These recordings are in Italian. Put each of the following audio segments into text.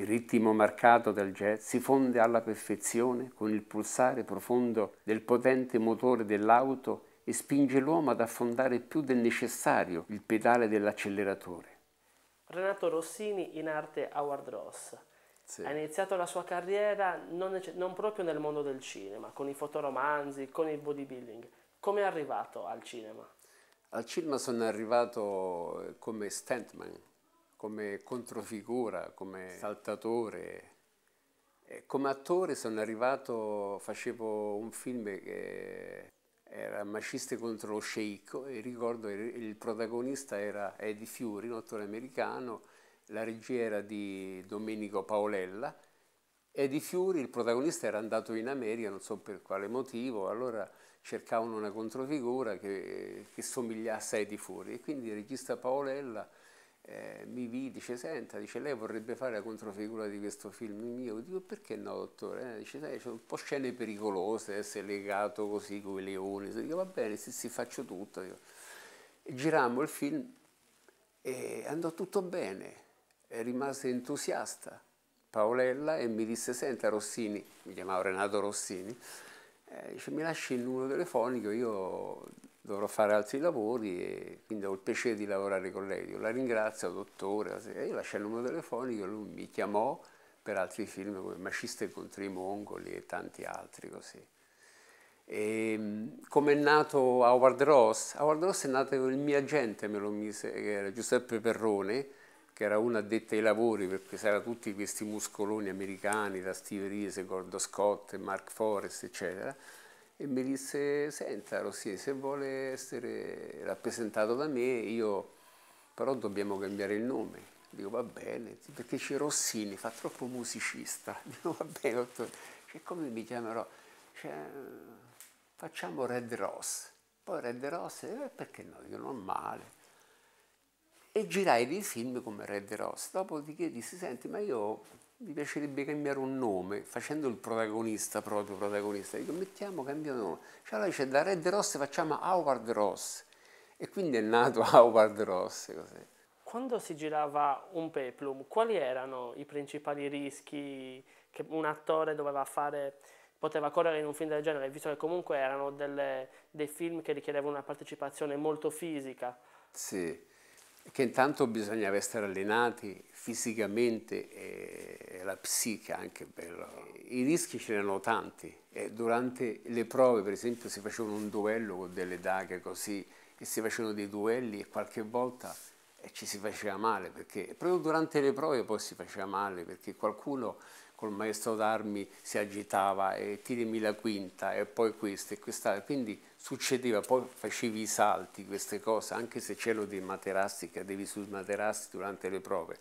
Il ritmo marcato del jazz si fonde alla perfezione con il pulsare profondo del potente motore dell'auto e spinge l'uomo ad affondare più del necessario il pedale dell'acceleratore. Renato Rossini, in arte Howard Ross, sì. ha iniziato la sua carriera non, non proprio nel mondo del cinema, con i fotoromanzi, con il bodybuilding. Come è arrivato al cinema? Al cinema sono arrivato eh, come stuntman, come controfigura, come saltatore. E come attore sono arrivato, facevo un film che era Maciste contro lo sceicco e ricordo il protagonista era Eddie Fiori, un attore americano, la regia era di Domenico Paolella. Eddie Fiori, il protagonista, era andato in America, non so per quale motivo, allora cercavano una controfigura che, che somigliasse a Eddie Fiori e quindi il regista Paolella eh, mi vide, dice senta, dice lei vorrebbe fare la controfigura di questo film mio, Io dico perché no dottore? Eh, dice sai, sono un po' scene pericolose, essere legato così con i leoni, dico va bene, sì sì faccio tutto. Dico. Girammo il film e andò tutto bene, e rimase entusiasta Paolella e mi disse senta Rossini, mi chiamava Renato Rossini, eh, dice mi lasci il numero telefonico, io dovrò fare altri lavori e quindi ho il piacere di lavorare con lei. Io la ringrazio, dottore. E io lascio il numero telefonico, lui mi chiamò per altri film come Maciste contro i Mongoli e tanti altri così. Ehm, come è nato Howard Ross? Howard Ross è nato con il mio agente, me lo mise, che era Giuseppe Perrone, che era uno addetto ai lavori, perché c'erano tutti questi muscoloni americani, da Steve Reese, Gordo Scott, Mark Forrest, eccetera e mi disse, senta Rossi, se vuole essere rappresentato da me, io però dobbiamo cambiare il nome. Dico va bene, perché c'è Rossini, fa troppo musicista. Dico va bene, dottore, cioè, come mi chiamerò? Cioè, facciamo Red Ross. Poi Red Ross, eh, perché no? Dico non male. E girai dei film come Red Ross. Dopodiché disse, senti, ma io mi piacerebbe cambiare un nome, facendo il protagonista, proprio protagonista, dico mettiamo, cambiamo nome. Cioè allora dice da Red Ross facciamo Howard Ross e quindi è nato Howard Ross. Così. Quando si girava un peplum, quali erano i principali rischi che un attore doveva fare, poteva correre in un film del genere, visto che comunque erano delle, dei film che richiedevano una partecipazione molto fisica? Sì, che intanto bisogna essere allenati fisicamente e la psiche anche per... I rischi ce n'erano tanti e durante le prove per esempio si facevano un duello con delle daghe così e si facevano dei duelli e qualche volta eh, ci si faceva male perché proprio durante le prove poi si faceva male perché qualcuno col maestro d'armi si agitava e tirami la quinta e poi questo e quest'altro quindi succedeva, poi facevi i salti, queste cose, anche se c'erano dei materassi, cadevi sui materassi durante le prove,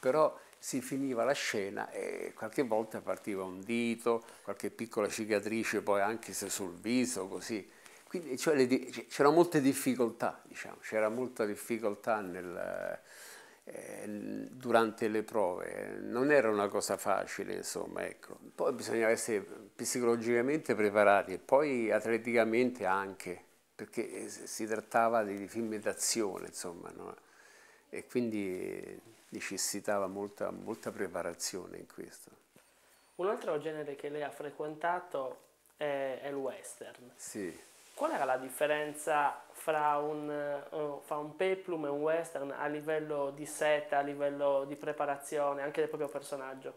però si finiva la scena e qualche volta partiva un dito, qualche piccola cicatrice poi anche se sul viso, così. Quindi cioè, c'erano cioè, molte difficoltà, diciamo, c'era molta difficoltà nel durante le prove. Non era una cosa facile, insomma, ecco. Poi bisognava essere psicologicamente preparati e poi atleticamente anche, perché si trattava di film d'azione, insomma, no? e quindi necessitava molta, molta preparazione in questo. Un altro genere che lei ha frequentato è, è il western. Sì. Qual era la differenza fra un, eh, oh, fra un, peplum e un western a livello di set, a livello di preparazione, anche del proprio personaggio?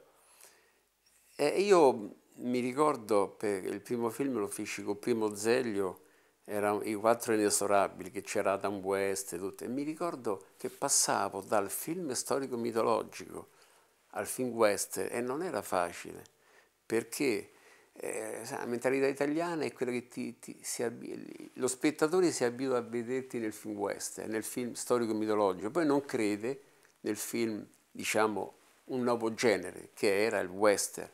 Eh, io mi ricordo, per il primo film lo feci con Primo Zeglio, erano i quattro inesorabili, che c'era Adam West e tutto, e mi ricordo che passavo dal film storico-mitologico al film western e non era facile, perché eh, la mentalità italiana è quella che ti, ti, abbi- lo spettatore si abitua a vederti nel film western, nel film storico-mitologico, poi non crede nel film, diciamo, un nuovo genere che era il western.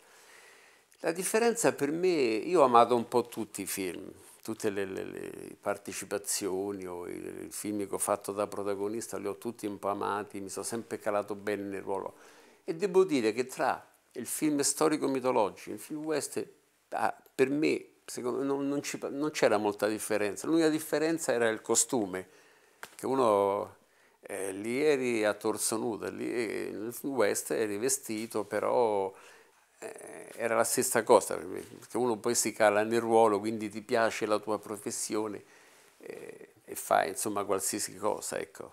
La differenza per me, io ho amato un po' tutti i film, tutte le, le, le partecipazioni o i, i, film che ho fatto da protagonista, li ho tutti un po' amati, mi sono sempre calato bene nel ruolo. E devo dire che tra il film storico-mitologico e il film western ah, per me secondo, non, non, ci, non, c'era molta differenza, l'unica differenza era il costume, che uno eh, lì eri a torso nudo, lì nel West eri vestito però eh, era la stessa cosa, perché uno poi si cala nel ruolo, quindi ti piace la tua professione eh, e fai insomma qualsiasi cosa, ecco,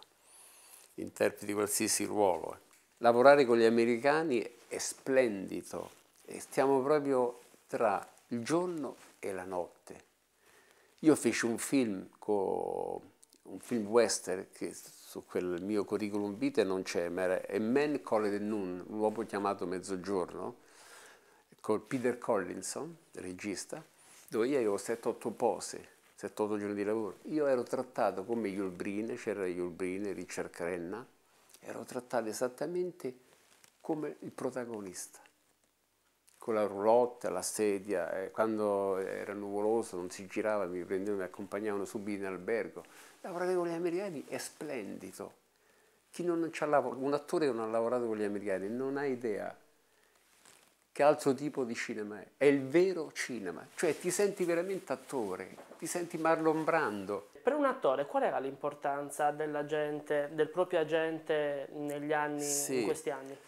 interpreti qualsiasi ruolo. Lavorare con gli americani è splendido e stiamo proprio tra il giorno e la notte. Io feci un film, un film western che su quel mio curriculum vitae non c'è, ma era A Man Called Noon, un uomo chiamato Mezzogiorno, con Peter Collinson, regista, dove io avevo 7-8 pose, 7-8 giorni di lavoro. Io ero trattato come Iulbrine, c'era Iulbrine, Richard Crenna, ero trattato esattamente come il protagonista con la roulotte, la sedia, eh, quando era nuvoloso non si girava, mi prendevano e accompagnavano subito in albergo. Lavorare con gli americani è splendido. Lavorato, un attore che non ha lavorato con gli americani non ha idea che altro tipo di cinema è. È il vero cinema, cioè ti senti veramente attore, ti senti Marlon Brando. Per un attore qual era l'importanza della gente, del proprio agente negli anni, sì. in questi anni?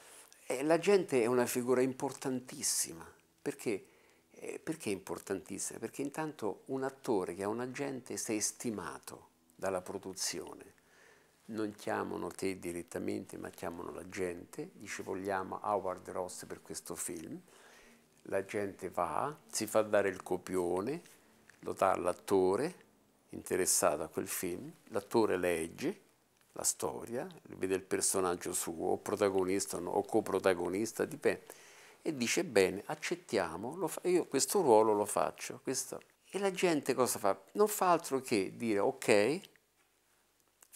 Eh, la gente è una figura importantissima. Perché? Eh, perché importantissima? Perché intanto un attore che ha un agente sei stimato dalla produzione. Non chiamano te direttamente, ma chiamano la gente, dice vogliamo Howard Ross per questo film. La gente va, si fa dare il copione, lo dà all'attore interessato a quel film, l'attore legge, la storia, vede il personaggio suo, o protagonista o coprotagonista, dipende, e dice bene, accettiamo, io questo ruolo lo faccio. Questo. E la gente cosa fa? Non fa altro che dire ok,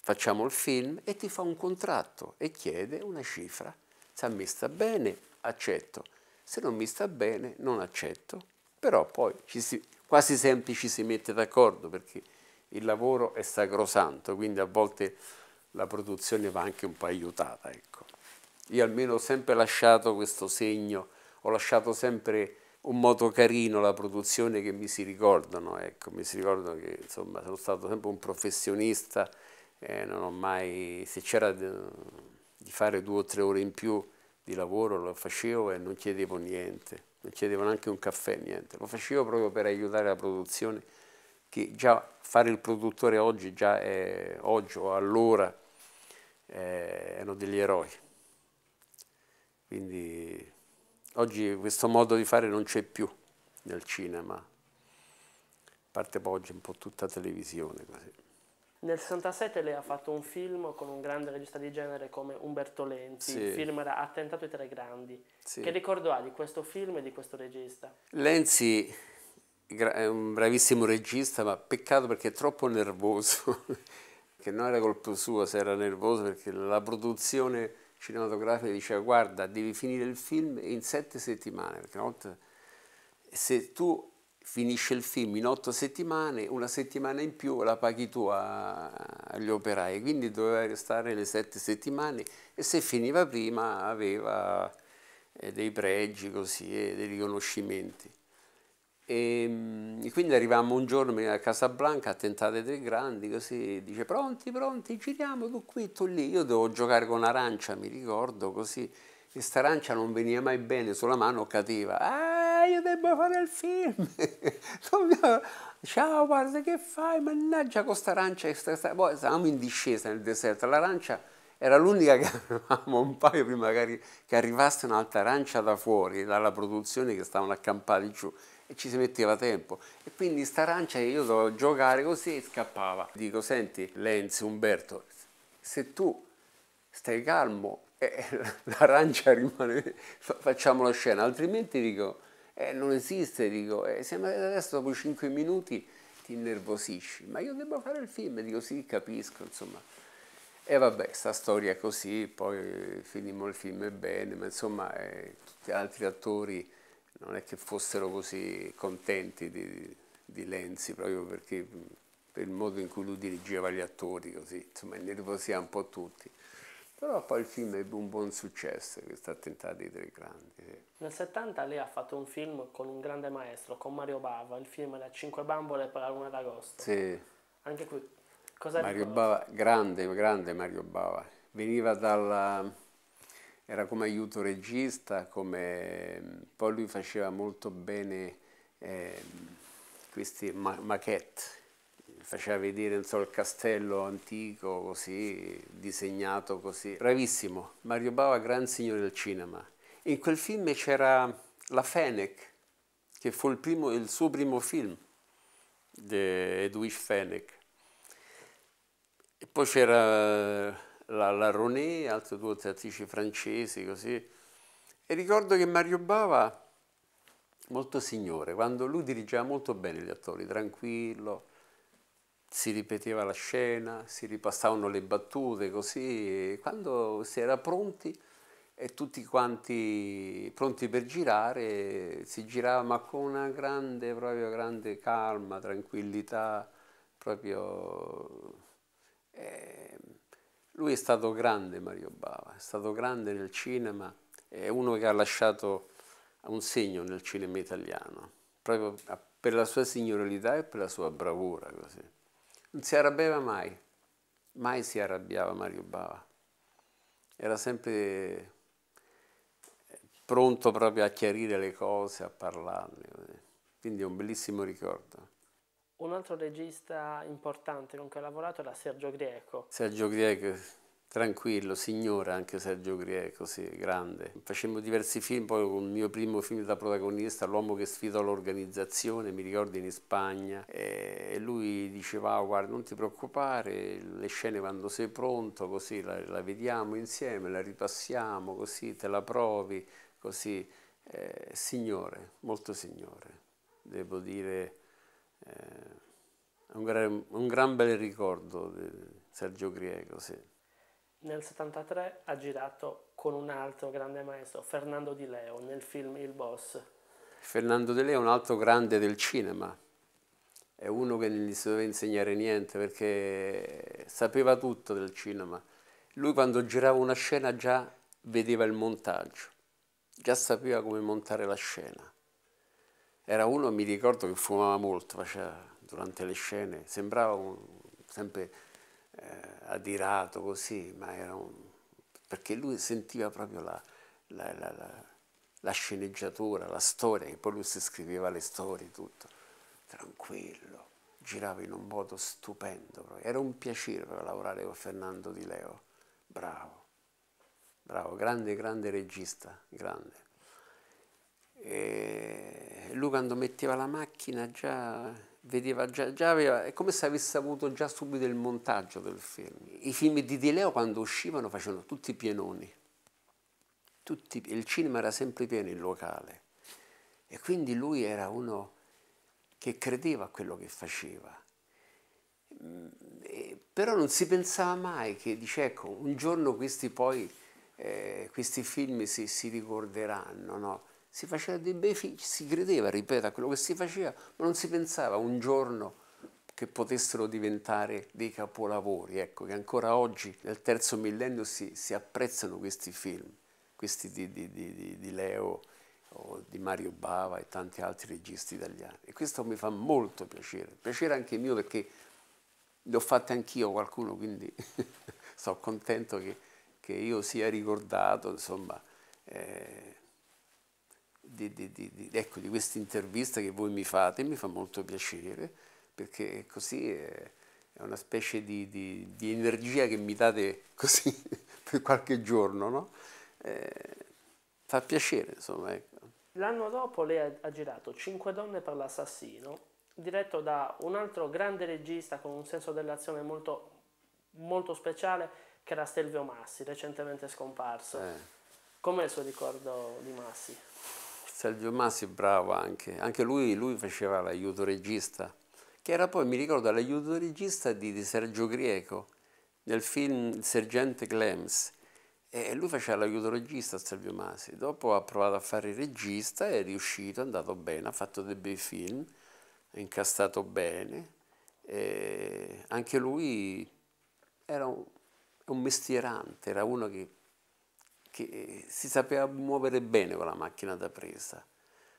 facciamo il film e ti fa un contratto e chiede una cifra. Se a me sta bene, accetto, se non mi sta bene, non accetto. Però poi si, quasi sempre ci si mette d'accordo perché il lavoro è sacrosanto, quindi a volte la produzione va anche un po' aiutata. Ecco. Io almeno ho sempre lasciato questo segno, ho lasciato sempre un modo carino la produzione che mi si ricordano, ecco, mi si ricordano che insomma sono stato sempre un professionista, eh, non ho mai, se c'era di fare due o tre ore in più di lavoro lo facevo e non chiedevo niente, non chiedevo neanche un caffè, niente, lo facevo proprio per aiutare la produzione che già fare il produttore oggi, già è, oggi o allora, eh, erano degli eroi. Quindi oggi questo modo di fare non c'è più nel cinema, a parte poi oggi un po' tutta televisione così. Nel 67 lei ha fatto un film con un grande regista di genere come Umberto Lenzi, sì. il film era Attentato ai tre grandi. Sì. Che ricordo ha di questo film e di questo regista? Lenzi è un bravissimo regista, ma peccato perché è troppo nervoso, che non era colpo suo se era nervoso, perché la produzione cinematografica diceva guarda, devi finire il film in sette settimane, perché una volta se tu finisci il film in otto settimane, una settimana in più la paghi tu a, agli operai, quindi doveva restare le sette settimane e se finiva prima aveva eh, dei pregi così e dei riconoscimenti. E, ehm, e, quindi arriviamo un giorno a Casablanca a tentare dei grandi, così dice pronti, pronti, giriamo tu qui, tu lì. Io devo giocare con arancia, mi ricordo, così. E sta arancia non veniva mai bene sulla mano, cadeva, Ah, io devo fare il film. Ciao, guarda che fai, mannaggia con sta arancia. Boh, Poi stavamo in discesa nel deserto, l'arancia era l'unica che avevamo un paio prima magari che arrivasse un'altra arancia da fuori, dalla produzione che stavano accampati giù e ci si metteva tempo e quindi sta arancia io dovevo giocare così e scappava. Dico, senti Lenzi, Umberto, se tu stai calmo e eh, l'arancia rimane, facciamo la scena, altrimenti dico, eh, non esiste, dico, eh, se adesso dopo 5 minuti ti innervosisci, ma io devo fare il film, dico sì, capisco, insomma. E vabbè, sta storia così, poi finimmo il film bene, ma insomma eh, tutti gli altri attori non è che fossero così contenti di, di Lenzi proprio perché per il modo in cui lui dirigeva gli attori, così, insomma, nervosiva un po' tutti. Però poi il film ebbe un buon successo, questo attentato dei tre grandi. Sì. Nel 70 lei ha fatto un film con un grande maestro, con Mario Bava, il film Le cinque bambole per la luna d'agosto. Sì. Anche qui, cosa Mario ricordo? Bava, grande, grande Mario Bava. Veniva dalla era come aiuto regista, come... poi lui faceva molto bene eh, questi ma- maquette, faceva vedere so, il castello antico così, disegnato così, bravissimo, Mario Bava gran signore del cinema. In quel film c'era La Fenech, che fu il, primo, il suo primo film, di Edwige Fenech. E poi c'era la, la Roné, altre due attrici francesi, così. E ricordo che Mario Bava, molto signore, quando lui dirigeva molto bene gli attori, tranquillo, si ripeteva la scena, si ripassavano le battute, così, quando si era pronti e tutti quanti pronti per girare, si girava ma con una grande, proprio grande calma, tranquillità, proprio... Eh, lui è stato grande Mario Bava, è stato grande nel cinema, è uno che ha lasciato un segno nel cinema italiano, proprio per la sua signorilità e per la sua bravura. Così. Non si arrabbiava mai, mai si arrabbiava Mario Bava. Era sempre eh, pronto proprio a chiarire le cose, a parlarne. Così. Quindi è un bellissimo ricordo. Un altro regista importante con cui ha lavorato era Sergio Grieco. Sergio Grieco, tranquillo, signore anche Sergio Grieco, sì, grande. Facemmo diversi film, poi con il mio primo film da protagonista, L'uomo che sfida l'organizzazione, mi ricordo in Spagna, e lui diceva, oh, guarda, non ti preoccupare, le scene quando sei pronto, così la, la vediamo insieme, la ripassiamo, così te la provi, così. Eh, signore, molto signore, devo dire eh, è un, gran, un gran bel ricordo di Sergio Griego, sì. Nel 73 ha girato con un altro grande maestro, Fernando Di Leo, nel film Il Boss. Fernando Di Leo è un altro grande del cinema, è uno che non gli si doveva insegnare niente perché sapeva tutto del cinema. Lui quando girava una scena già vedeva il montaggio, già sapeva come montare la scena. Era uno, mi ricordo, che fumava molto, faceva durante le scene, sembrava un, sempre eh, adirato così, ma era un... perché lui sentiva proprio la, la, la, la sceneggiatura, la storia, che poi lui si scriveva le storie, tutto, tranquillo girava in un modo stupendo, era un piacere lavorare con Fernando Di Leo, bravo, bravo, grande, grande regista, grande. E eh, lui quando metteva la macchina già vedeva già, già aveva, è come se avesse avuto già subito il montaggio del film. I film di Di Leo quando uscivano facevano tutti pienoni, tutti, il cinema era sempre pieno in locale e quindi lui era uno che credeva a quello che faceva. Mm, però non si pensava mai che, dice, ecco, un giorno questi poi, eh, questi film si, si ricorderanno, no? si faceva dei bei figli, si credeva, ripeto, a quello che si faceva, ma non si pensava un giorno che potessero diventare dei capolavori, ecco, che ancora oggi nel terzo millennio si, si apprezzano questi film, questi di, di, di, di Leo o di Mario Bava e tanti altri registi italiani. E questo mi fa molto piacere, piacere anche mio perché ne ho fatte anch'io qualcuno, quindi sono contento che, che, io sia ricordato, insomma. Eh, di, di, di, ecco, di questa intervista che voi mi fate, mi fa molto piacere, perché così è, è una specie di, energia che mi date così per qualche giorno, no? eh, fa piacere, insomma. Ecco. L'anno dopo lei ha girato Cinque donne per l'assassino, diretto da un altro grande regista con un senso dell'azione molto, molto speciale, che era Stelvio Massi, recentemente scomparso. Eh. Com'è il suo ricordo di Massi? Sergio Massi bravo anche, anche lui, lui faceva l'aiuto regista, che era poi, mi ricordo, l'aiuto regista di, di, Sergio Grieco, nel film Sergente Clems, e lui faceva l'aiuto regista a Sergio Masi, dopo ha provato a fare il regista, è riuscito, è andato bene, ha fatto dei bei film, ha incastrato bene, e anche lui era un, un mestierante, era uno che che eh, si sapeva muovere bene con la macchina da presa.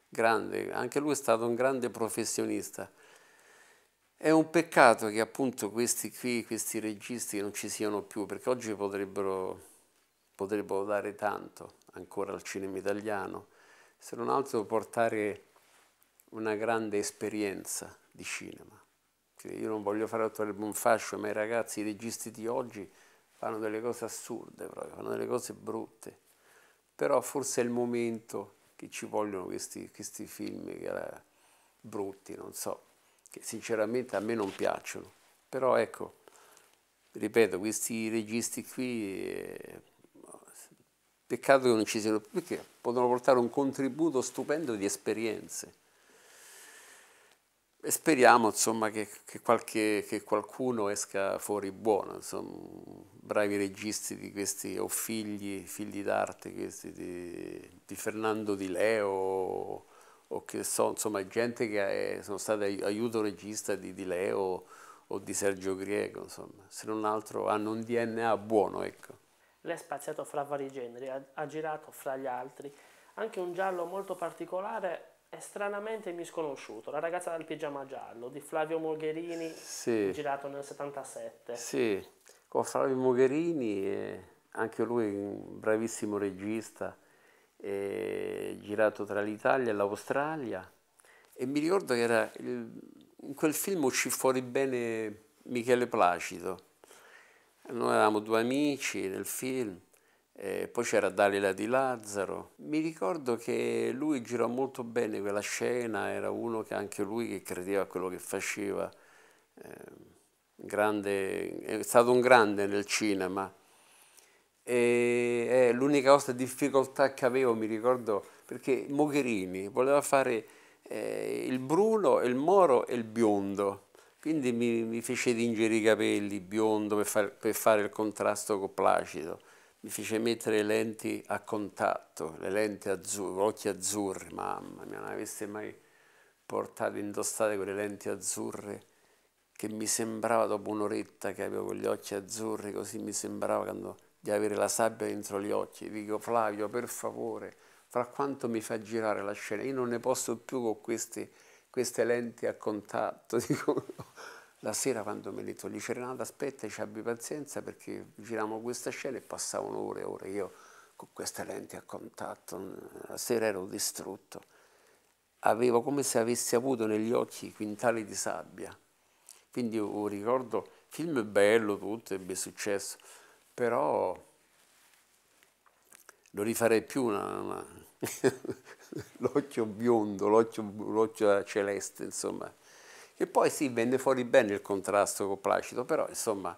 Grande, anche lui è stato un grande professionista. È un peccato che appunto questi qui, questi registi non ci siano più, perché oggi potrebbero, potrebbero dare tanto ancora al cinema italiano, se non altro portare una grande esperienza di cinema. Io non voglio fare altro che un fascio, ma i ragazzi, i registi di oggi fanno delle cose assurde proprio, fanno delle cose brutte, però forse è il momento che ci vogliono questi, questi film era, brutti, non so, che sinceramente a me non piacciono, però ecco, ripeto, questi registi qui... Eh, peccato che non ci siano più, perché possono portare un contributo stupendo di esperienze e speriamo insomma, che, che, qualche, che, qualcuno esca fuori buono, insomma, bravi registi di questi, o figli, figli d'arte di, di, Fernando Di Leo, o, o che so, insomma gente che è, eh, sono state aiuto regista di Di Leo o di Sergio Griego, insomma, se non altro hanno un DNA buono, ecco. Lei ha spaziato fra vari generi, ha, ha girato fra gli altri anche un giallo molto particolare è stranamente misconosciuto, La ragazza dal pigiama giallo di Flavio Mogherini, sì. girato nel 77. Sì, con Flavio Mogherini, anche lui un bravissimo regista, girato tra l'Italia e l'Australia. E mi ricordo che era in quel film uscì fuori bene Michele Placido. Noi eravamo due amici nel film eh, poi c'era Dalila di Lazzaro. Mi ricordo che lui girò molto bene quella scena, era uno che anche lui che credeva a quello che faceva. Eh, grande, è stato un grande nel cinema. E, eh, l'unica cosa difficoltà che avevo, mi ricordo, perché Mogherini voleva fare eh, il bruno, il moro e il biondo. Quindi mi, mi fece tingere i capelli biondo per, far, per fare il contrasto con Placido mi fece mettere le lenti a contatto, le lenti azzurre, occhi azzurri, mamma mia, non avesse mai portato, indossate quelle lenti azzurre che mi sembrava dopo un'oretta che avevo gli occhi azzurri, così mi sembrava di avere la sabbia dentro gli occhi. Dico Flavio, per favore, fra quanto mi fa girare la scena, io non ne posso più con queste, queste lenti a contatto. Dico, la sera quando mi ha detto, dice Renato aspetta, ci abbi pazienza perché giravamo questa scena e passavano ore e ore io con queste lenti a contatto, mm, la sera ero distrutto. Avevo come se avessi avuto negli occhi quintali di sabbia. Quindi io ricordo, film bello tutto, ebbe successo, però lo rifarei più una, una l'occhio biondo, l'occhio celeste, insomma. E poi sì, venne fuori bene il contrasto con Placido, però insomma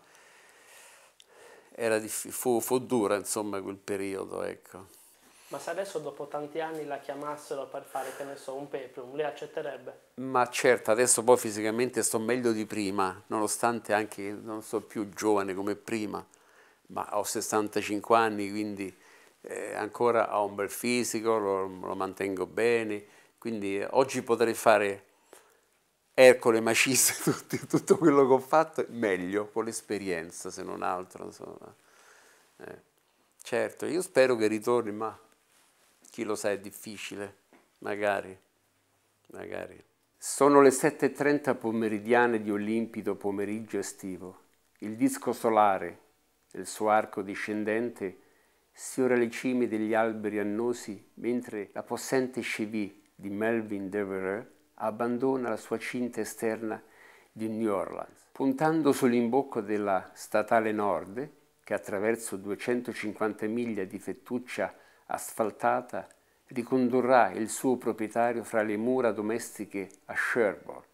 fu, fu dura insomma quel periodo, ecco. Ma se adesso dopo tanti anni la chiamassero per fare, che ne so, un peplum, le accetterebbe? Ma certo, adesso poi fisicamente sto meglio di prima, nonostante anche non sono più giovane come prima, ma ho 65 anni, quindi eh, ancora ho un bel fisico, lo, lo mantengo bene, quindi oggi potrei fare Ercole Macisse, tutti, tutto quello che ho fatto, meglio, con l'esperienza se non altro. Insomma. Eh. Certo, io spero che ritorni, ma chi lo sa è difficile, magari, magari. Sono le 7.30 pomeridiane di un limpido pomeriggio estivo. Il disco solare, il suo arco discendente, sfiora le cime degli alberi annosi, mentre la possente chevy di Melvin Devereux abbandona la sua cinta esterna di New Orleans, puntando sull'imbocco della statale nord che attraverso 250 miglia di fettuccia asfaltata ricondurrà il suo proprietario fra le mura domestiche a Cherbourg,